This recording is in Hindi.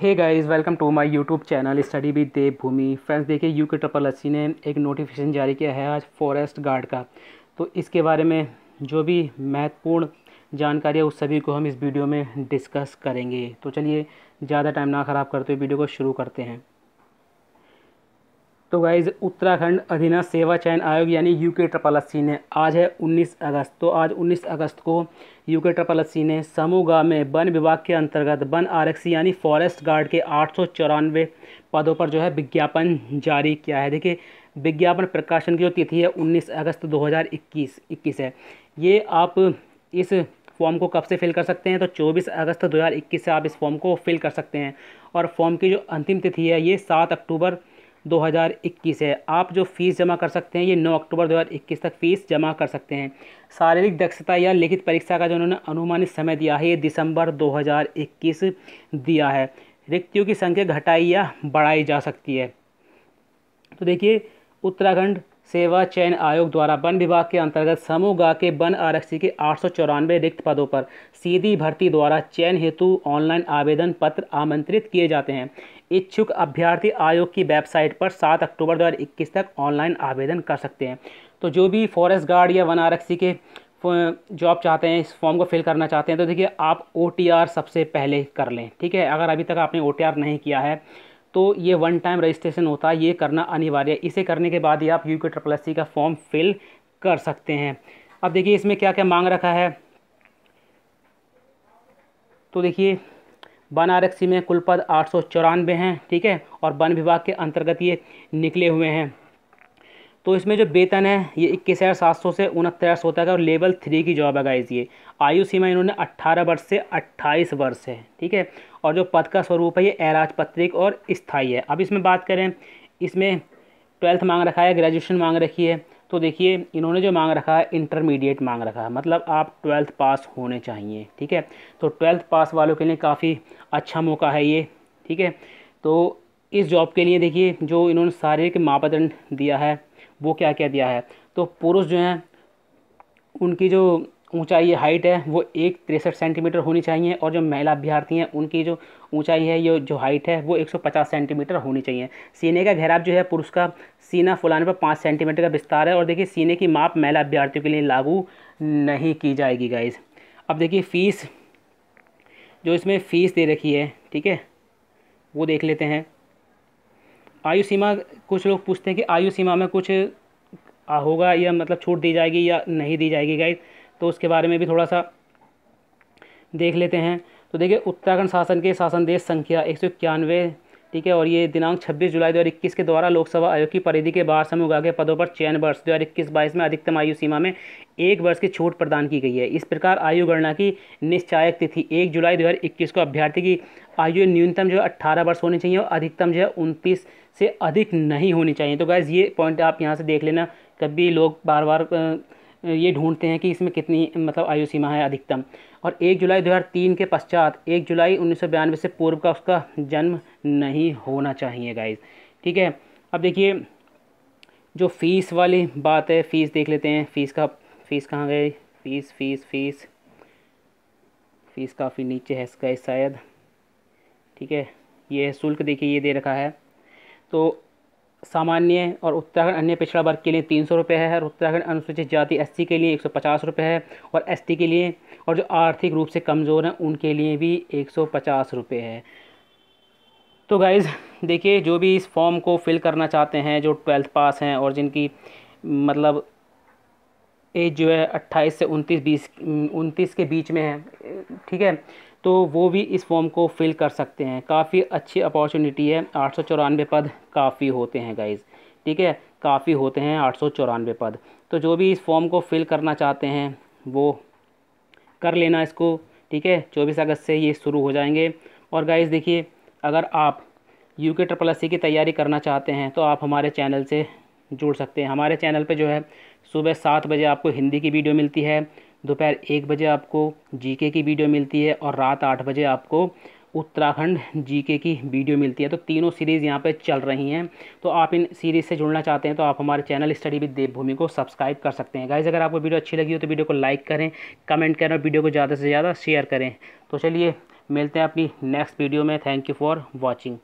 hey guys welcome to my YouTube channel study with Devbhoomi friends देखिए यू के ट्रिपल अस्सी ने एक नोटिफिकेशन जारी किया है आज फॉरेस्ट गार्ड का तो इसके बारे में जो भी महत्वपूर्ण जानकारी है उस सभी को हम इस वीडियो में डिस्कस करेंगे तो चलिए ज़्यादा टाइम ना ख़राब करते हुए वीडियो को शुरू करते हैं तो गाइज उत्तराखंड अधीन सेवा चयन आयोग यानी यू के ट्रपल ने आज है 19 अगस्त तो आज 19 अगस्त को यू के ट्रपल ने समूगा में वन विभाग के अंतर्गत वन आरक्षी यानी फॉरेस्ट गार्ड के आठ पदों पर जो है विज्ञापन जारी किया है देखिए विज्ञापन प्रकाशन की जो तिथि है 19 अगस्त 2021 21 है ये आप इस फॉर्म को कब से फिल कर सकते हैं तो 24 अगस्त 2021 से आप इस फॉर्म को फिल कर सकते हैं और फॉर्म की जो अंतिम तिथि है ये 7 अक्टूबर 2021 है आप जो फ़ीस जमा कर सकते हैं ये 9 अक्टूबर 2021 तक फ़ीस जमा कर सकते हैं शारीरिक दक्षता या लिखित परीक्षा का जो उन्होंने अनुमानित समय दिया है ये दिसंबर 2021 दिया है रिक्तियों की संख्या घटाई या बढ़ाई जा सकती है तो देखिए उत्तराखंड सेवा चयन आयोग द्वारा वन विभाग के अंतर्गत समूह गा के वन आरक्षी के आठ रिक्त पदों पर सीधी भर्ती द्वारा चयन हेतु ऑनलाइन आवेदन पत्र आमंत्रित किए जाते हैं इच्छुक अभ्यर्थी आयोग की वेबसाइट पर 7 अक्टूबर 2021 तक ऑनलाइन आवेदन कर सकते हैं तो जो भी फॉरेस्ट गार्ड या वन आरक्षी के जॉब चाहते हैं इस फॉर्म को फिल करना चाहते हैं तो देखिए आप ओ सबसे पहले कर लें ठीक है अगर अभी तक आपने ओ नहीं किया है तो ये वन टाइम रजिस्ट्रेशन होता है ये करना अनिवार्य है इसे करने के बाद ही आप you K triple S C का फॉर्म फिल कर सकते हैं अब देखिए इसमें क्या क्या मांग रखा है तो देखिए वन आरक्षी में कुल पद आठ सौ चौरानवे हैं ठीक है और वन विभाग के अंतर्गत ये निकले हुए हैं तो इसमें जो वेतन है ये इक्कीस हज़ार सात सौ से उनहत्तर हज़ार सौ तक है और लेवल थ्री की जॉब है गाइज ये आयु सीमा इन्होंने अट्ठारह वर्ष से अट्ठाईस वर्ष है ठीक है और जो पद का स्वरूप है ये अराजपत्रिक और स्थाई है अब इसमें बात करें इसमें ट्वेल्थ मांग रखा है ग्रेजुएशन मांग रखी है तो देखिए इन्होंने जो मांग रखा है इंटरमीडिएट मांग रखा है मतलब आप ट्वेल्थ पास होने चाहिए ठीक है तो ट्वेल्थ पास वालों के लिए काफ़ी अच्छा मौका है ये ठीक है तो इस जॉब के लिए देखिए जो इन्होंने शारीरिक मापदंड दिया है वो क्या क्या दिया है तो पुरुष जो हैं उनकी जो ऊंचाई हाइट है वो एक तिरसठ सेंटीमीटर होनी चाहिए और जो महिला अभ्यर्थी हैं उनकी जो ऊंचाई है ये जो हाइट है वो 150 सेंटीमीटर होनी चाहिए सीने का घेराव जो है पुरुष का सीना फुलाने पर पाँच सेंटीमीटर का विस्तार है और देखिए सीने की माप महिला अभ्यर्थियों के लिए लागू नहीं की जाएगी गाइज अब देखिए फ़ीस जो इसमें फ़ीस दे रखी है ठीक है वो देख लेते हैं आयु सीमा कुछ लोग पूछते हैं कि आयु सीमा में कुछ होगा या मतलब छूट दी जाएगी या नहीं दी जाएगी गाइज तो उसके बारे में भी थोड़ा सा देख लेते हैं तो देखिए उत्तराखंड शासन के शासन देश संख्या एक सौ इक्यानवे ठीक है और ये दिनांक 26 जुलाई 2021 के द्वारा लोकसभा आयोग की परिधि के बाहर समूह विभाग के पदों पर चयन वर्ष दो हज़ार इक्कीस बाईस में अधिकतम आयु सीमा में एक वर्ष की छूट प्रदान की गई है इस प्रकार आयु गणना की निश्चायक तिथि एक जुलाई 2021 को अभ्यर्थी की आयु न्यूनतम जो है अट्ठारह वर्ष होनी चाहिए और अधिकतम जो है उनतीस से अधिक नहीं होनी चाहिए तो गैज़ ये पॉइंट आप यहाँ से देख लेना कभी लोग बार बार ये ढूंढते हैं कि इसमें कितनी मतलब आयु सीमा है अधिकतम और एक जुलाई 2003 के पश्चात एक जुलाई उन्नीस से पूर्व का उसका जन्म नहीं होना चाहिए गाइज ठीक है अब देखिए जो फ़ीस वाली बात है फ़ीस देख लेते हैं फ़ीस का फ़ीस कहाँ गए फ़ीस फ़ीस फ़ीस फ़ीस काफ़ी नीचे है इसका शायद ठीक है ये शुल्क देखिए ये दे रखा है तो सामान्य और उत्तराखंड अन्य पिछड़ा वर्ग के लिए तीन सौ रुपये है और उत्तराखंड अनुसूचित जाति एस के लिए एक सौ पचास रुपये है और एस के लिए और जो आर्थिक रूप से कमज़ोर हैं उनके लिए भी एक सौ पचास रुपये है तो गाइज़ देखिए जो भी इस फॉर्म को फिल करना चाहते हैं जो ट्वेल्थ पास हैं और जिनकी मतलब एज जो है अट्ठाईस से उनतीस बीस उनतीस के बीच में है ठीक है तो वो भी इस फॉर्म को फिल कर सकते हैं काफ़ी अच्छी अपॉर्चुनिटी है आठ पद काफ़ी होते हैं गाइज़ ठीक है काफ़ी होते हैं आठ पद तो जो भी इस फॉर्म को फिल करना चाहते हैं वो कर लेना इसको ठीक है चौबीस अगस्त से ये शुरू हो जाएंगे और गाइज़ देखिए अगर आप यू के ट्रपल एस की तैयारी करना चाहते हैं तो आप हमारे चैनल से जुड़ सकते हैं हमारे चैनल पे जो है सुबह सात बजे आपको हिंदी की वीडियो मिलती है दोपहर एक बजे आपको जीके की वीडियो मिलती है और रात आठ बजे आपको उत्तराखंड जीके की वीडियो मिलती है तो तीनों सीरीज़ यहाँ पे चल रही हैं तो आप इन सीरीज़ से जुड़ना चाहते हैं तो आप हमारे चैनल स्टडी विद देवभूमि को सब्सक्राइब कर सकते हैं गाइज अगर आपको वीडियो अच्छी लगी हो तो वीडियो को लाइक करें कमेंट करें और वीडियो को ज़्यादा से ज़्यादा शेयर करें तो चलिए मिलते हैं अपनी नेक्स्ट वीडियो में थैंक यू फॉर वॉचिंग